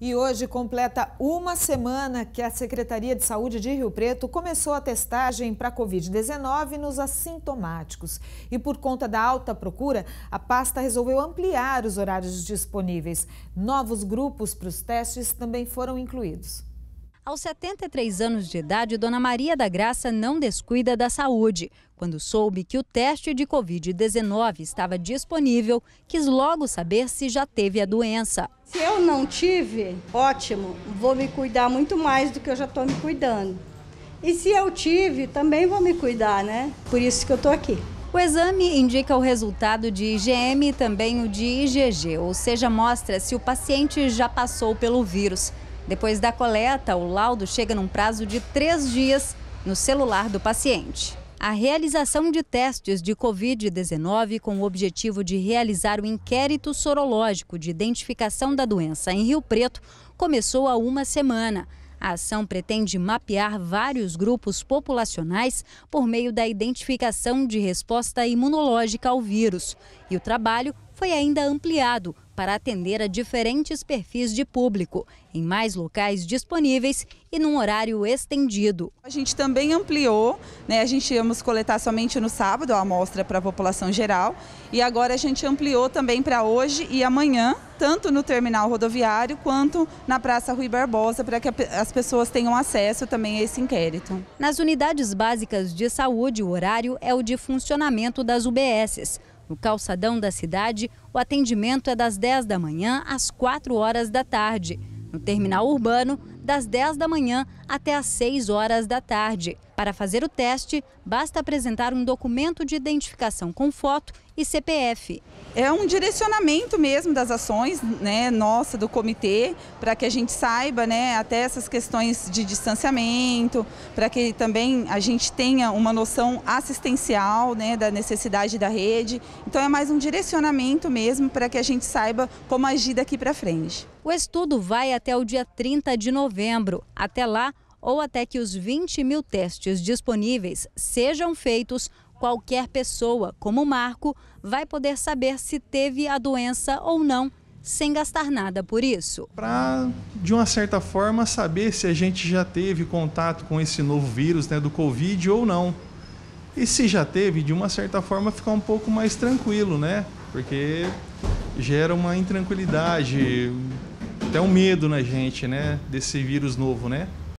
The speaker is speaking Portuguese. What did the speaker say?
E hoje completa uma semana que a Secretaria de Saúde de Rio Preto começou a testagem para Covid-19 nos assintomáticos. E por conta da alta procura, a pasta resolveu ampliar os horários disponíveis. Novos grupos para os testes também foram incluídos. Aos 73 anos de idade, Dona Maria da Graça não descuida da saúde. Quando soube que o teste de Covid-19 estava disponível, quis logo saber se já teve a doença. Se eu não tive, ótimo, vou me cuidar muito mais do que eu já estou me cuidando. E se eu tive, também vou me cuidar, né? Por isso que eu estou aqui. O exame indica o resultado de IgM e também o de IgG, ou seja, mostra se o paciente já passou pelo vírus. Depois da coleta, o laudo chega num prazo de três dias no celular do paciente. A realização de testes de Covid-19 com o objetivo de realizar o inquérito sorológico de identificação da doença em Rio Preto começou há uma semana. A ação pretende mapear vários grupos populacionais por meio da identificação de resposta imunológica ao vírus. E o trabalho foi ainda ampliado para atender a diferentes perfis de público, em mais locais disponíveis e num horário estendido. A gente também ampliou, né, a gente íamos coletar somente no sábado a amostra para a população geral e agora a gente ampliou também para hoje e amanhã, tanto no terminal rodoviário quanto na Praça Rui Barbosa, para que as pessoas tenham acesso também a esse inquérito. Nas unidades básicas de saúde, o horário é o de funcionamento das UBSs. No calçadão da cidade, o atendimento é das 10 da manhã às 4 horas da tarde. No terminal urbano, das 10 da manhã até às 6 horas da tarde. Para fazer o teste, basta apresentar um documento de identificação com foto e CPF é um direcionamento mesmo das ações, né, nossa, do comitê, para que a gente saiba, né, até essas questões de distanciamento, para que também a gente tenha uma noção assistencial, né, da necessidade da rede. Então é mais um direcionamento mesmo para que a gente saiba como agir daqui para frente. O estudo vai até o dia 30 de novembro. Até lá, ou até que os 20 mil testes disponíveis sejam feitos qualquer pessoa, como Marco, vai poder saber se teve a doença ou não, sem gastar nada por isso. Para, de uma certa forma, saber se a gente já teve contato com esse novo vírus né, do Covid ou não. E se já teve, de uma certa forma, ficar um pouco mais tranquilo, né? Porque gera uma intranquilidade, até um medo na gente, né? Desse vírus novo, né?